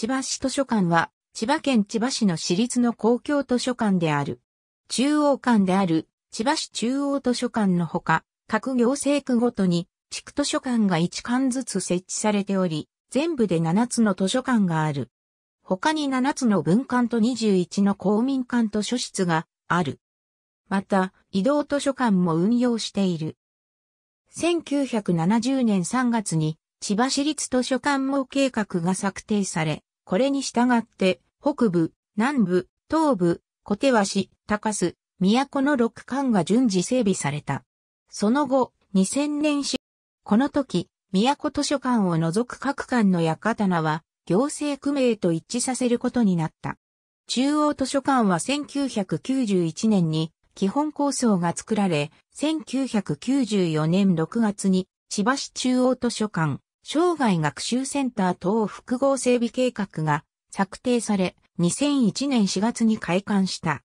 千葉市図書館は、千葉県千葉市の市立の公共図書館である。中央館である、千葉市中央図書館のほか、各行政区ごとに、地区図書館が1館ずつ設置されており、全部で7つの図書館がある。他に7つの文館と21の公民館図書室がある。また、移動図書館も運用している。1970年3月に千葉市立図書館網計画が策定され、これに従って、北部、南部、東部、小手橋、高須、都の六巻が順次整備された。その後、2000年し、この時、都図書館を除く各館の館は、行政区名と一致させることになった。中央図書館は1991年に基本構想が作られ、1994年6月に千葉市中央図書館、生涯学習センター等複合整備計画が策定され、2001年4月に開館した。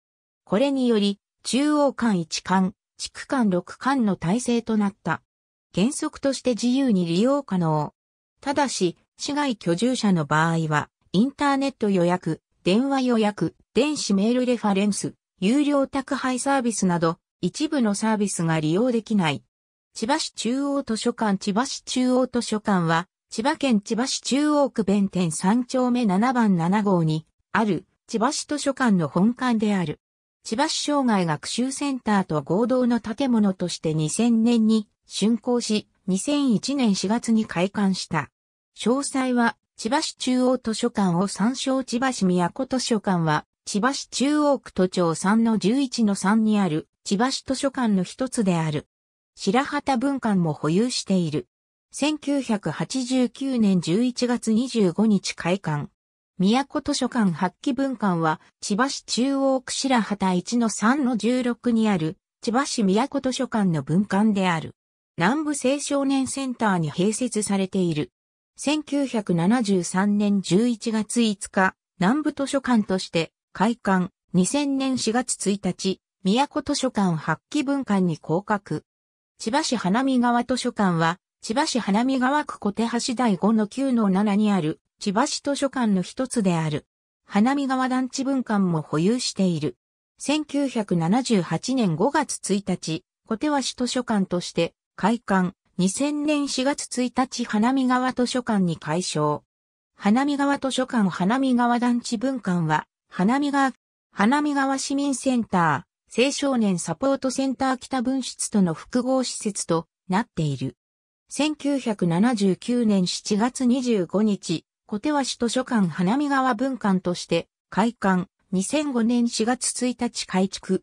これにより、中央間1間、地区間6間の体制となった。原則として自由に利用可能。ただし、市外居住者の場合は、インターネット予約、電話予約、電子メールレファレンス、有料宅配サービスなど、一部のサービスが利用できない。千葉市中央図書館千葉市中央図書館は、千葉県千葉市中央区弁天3丁目7番7号に、ある、千葉市図書館の本館である。千葉市障害学習センターと合同の建物として2000年に竣工し、2001年4月に開館した。詳細は、千葉市中央図書館を参照千葉市都図書館は、千葉市中央区都庁3の11の3にある、千葉市図書館の一つである。白旗文館も保有している。1989年11月25日開館。都図書館発揮文館は、千葉市中央区白旗1-3-16にある、千葉市都図書館の文館である。南部青少年センターに併設されている。1973年11月5日、南部図書館として開館、2000年4月1日、都図書館発揮文館に降格。千葉市花見川図書館は、千葉市花見川区小手橋第5の9の7にある、千葉市図書館の一つである。花見川団地分館も保有している。1978年5月1日、小手橋図書館として、開館、2000年4月1日花見川図書館に改称。花見川図書館花見川団地分館は、花見川、花見川市民センター、青少年サポートセンター北分室との複合施設となっている。1979年7月25日、小手和市図書館花見川文館として開館、2005年4月1日改築。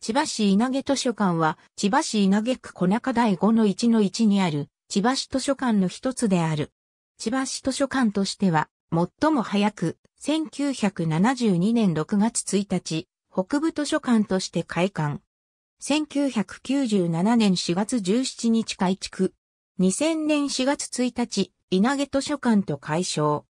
千葉市稲毛図書館は、千葉市稲毛区小中第5の1の1にある、千葉市図書館の一つである。千葉市図書館としては、最も早く、1972年6月1日、北部図書館として開館。1997年4月17日改築。2000年4月1日、稲毛図書館と解消。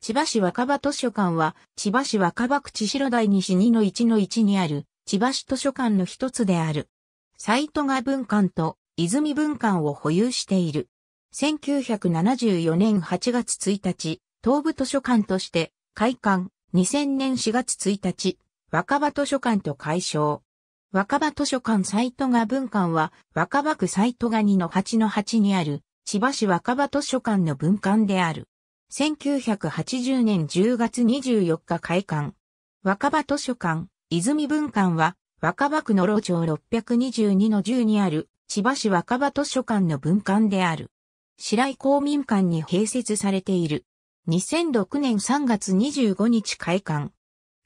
千葉市若葉図書館は、千葉市若葉区千代台西2の1の1にある、千葉市図書館の一つである。サイトが文館と泉文館を保有している。1974年8月1日、東部図書館として、開館。2000年4月1日、若葉図書館と解消。若葉図書館サイトが文館は若葉区サイトが2の8の8にある千葉市若葉図書館の文館である。1980年10月24日開館。若葉図書館、泉文館は若葉区の老町622の10にある千葉市若葉図書館の文館である。白井公民館に併設されている。2006年3月25日開館。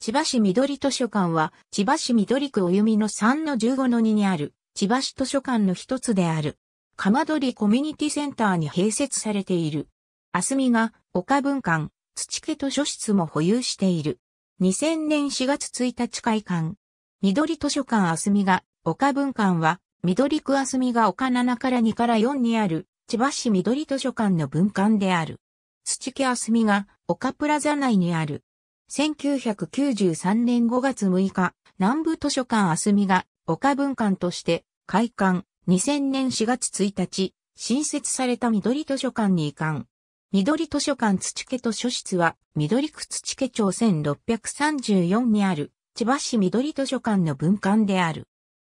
千葉市緑図書館は、千葉市緑区お弓の3の15の2にある、千葉市図書館の一つである。かまどりコミュニティセンターに併設されている。あすみが、岡文館、土家図書室も保有している。2000年4月1日開館。緑図書館あすみが、岡文館は、緑区あすみが岡7から2から4にある、千葉市緑図書館の文館である。土家あすみが、岡プラザ内にある、1993年5月6日、南部図書館あすみが岡文館として開館2000年4月1日、新設された緑図書館に移管。緑図書館土家図書室は緑区土家町1634にある千葉市緑図書館の文館である。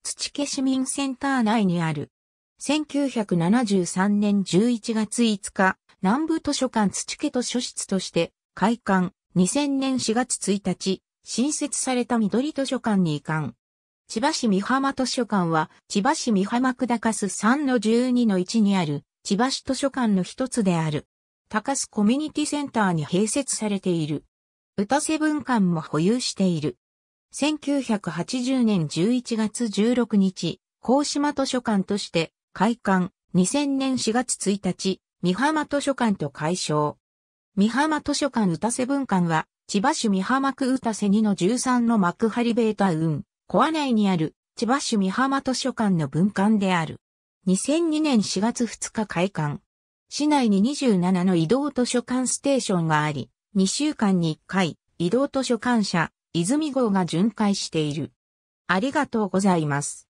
土家市民センター内にある。1973年11月5日、南部図書館土家図書室として開館2000年4月1日、新設された緑図書館に移管。千葉市三浜図書館は、千葉市三浜区高須3の12の1にある、千葉市図書館の一つである。高須コミュニティセンターに併設されている。歌瀬文館も保有している。1980年11月16日、高島図書館として開館、2000年4月1日、三浜図書館と解消。三浜図書館宇多瀬文館は、千葉市三浜区宇多瀬2の13の幕張ベータウン、コア内にある、千葉市三浜図書館の文館である。2002年4月2日開館。市内に27の移動図書館ステーションがあり、2週間に1回、移動図書館社、泉号が巡回している。ありがとうございます。